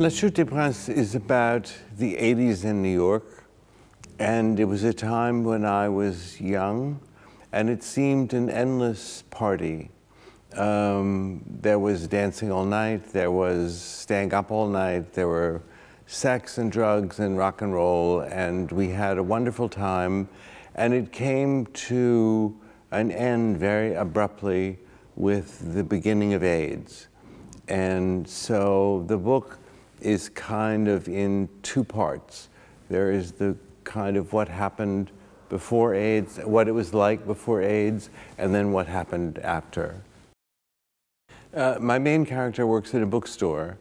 La Chute des Princes is about the 80s in New York, and it was a time when I was young, and it seemed an endless party. Um, there was dancing all night, there was staying up all night, there were sex and drugs and rock and roll, and we had a wonderful time. And it came to an end very abruptly with the beginning of AIDS. And so the book is kind of in two parts. There is the kind of what happened before AIDS, what it was like before AIDS, and then what happened after. Uh, my main character works at a bookstore.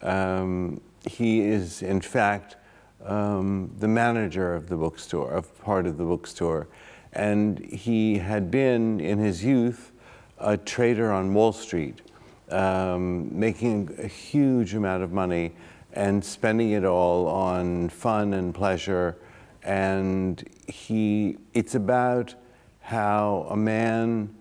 Um, he is, in fact, um, the manager of the bookstore, of part of the bookstore. And he had been, in his youth, a trader on Wall Street um, making a huge amount of money and spending it all on fun and pleasure. And he, it's about how a man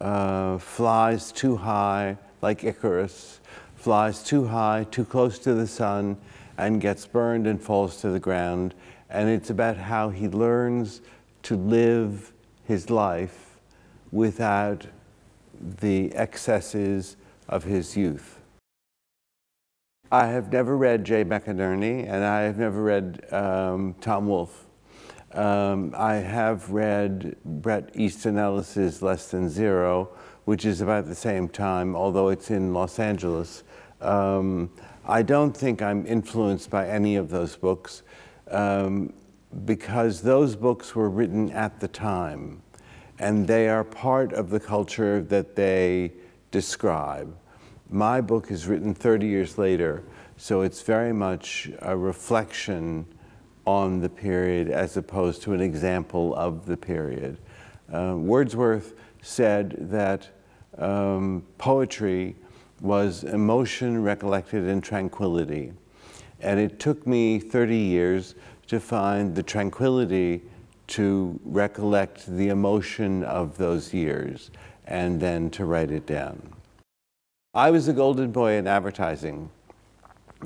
uh, flies too high, like Icarus, flies too high, too close to the sun, and gets burned and falls to the ground. And it's about how he learns to live his life without the excesses of his youth. I have never read Jay McInerney, and I have never read um, Tom Wolfe. Um, I have read Brett Easton Ellis's Less Than Zero, which is about the same time, although it's in Los Angeles. Um, I don't think I'm influenced by any of those books um, because those books were written at the time and they are part of the culture that they describe. My book is written 30 years later, so it's very much a reflection on the period as opposed to an example of the period. Uh, Wordsworth said that um, poetry was emotion recollected in tranquility. And it took me 30 years to find the tranquility to recollect the emotion of those years and then to write it down. I was a golden boy in advertising.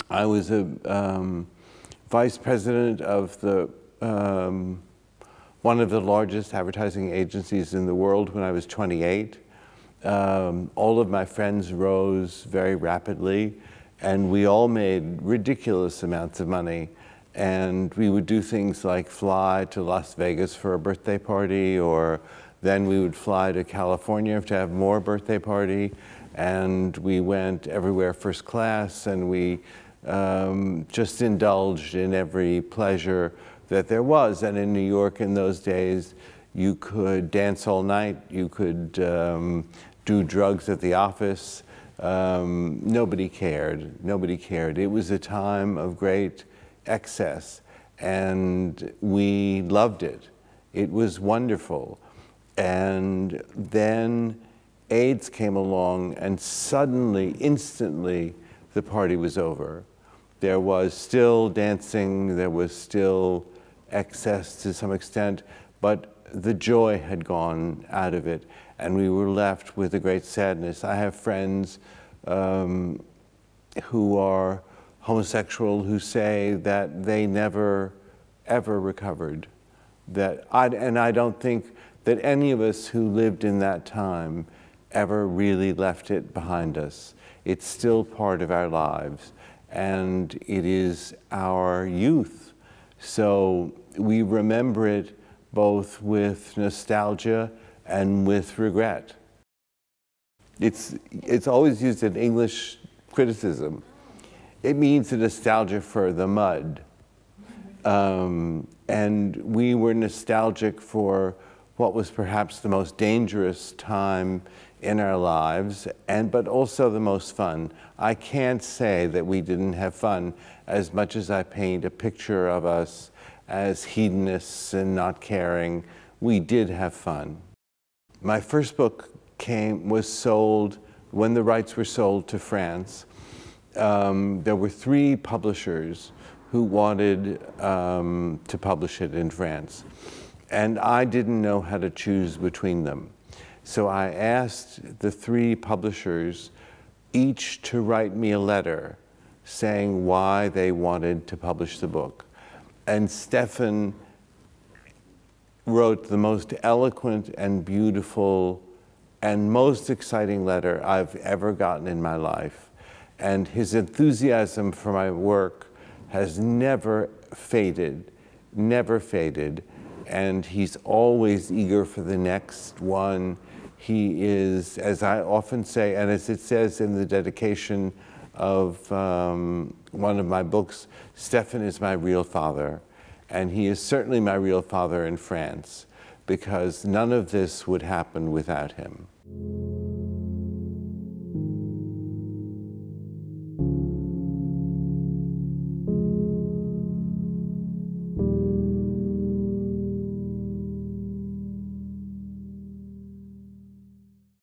I was a um, vice president of the um, one of the largest advertising agencies in the world when I was 28. Um, all of my friends rose very rapidly, and we all made ridiculous amounts of money. And we would do things like fly to Las Vegas for a birthday party, or then we would fly to California to have more birthday party and we went everywhere first class, and we um, just indulged in every pleasure that there was. And in New York in those days, you could dance all night, you could um, do drugs at the office. Um, nobody cared. Nobody cared. It was a time of great excess, and we loved it. It was wonderful. And then AIDS came along, and suddenly, instantly, the party was over. There was still dancing, there was still excess to some extent, but the joy had gone out of it, and we were left with a great sadness. I have friends um, who are homosexual who say that they never, ever recovered. That I, and I don't think that any of us who lived in that time ever really left it behind us. It's still part of our lives, and it is our youth. So we remember it both with nostalgia and with regret. It's, it's always used in English criticism. It means a nostalgia for the mud. Um, and we were nostalgic for what was perhaps the most dangerous time in our lives, and but also the most fun. I can't say that we didn't have fun as much as I paint a picture of us as hedonists and not caring. We did have fun. My first book came was sold when the rights were sold to France. Um, there were three publishers who wanted um, to publish it in France and I didn't know how to choose between them. So I asked the three publishers each to write me a letter saying why they wanted to publish the book. And Stefan wrote the most eloquent and beautiful and most exciting letter I've ever gotten in my life. And his enthusiasm for my work has never faded, never faded and he's always eager for the next one. He is, as I often say, and as it says in the dedication of um, one of my books, Stefan is my real father, and he is certainly my real father in France, because none of this would happen without him.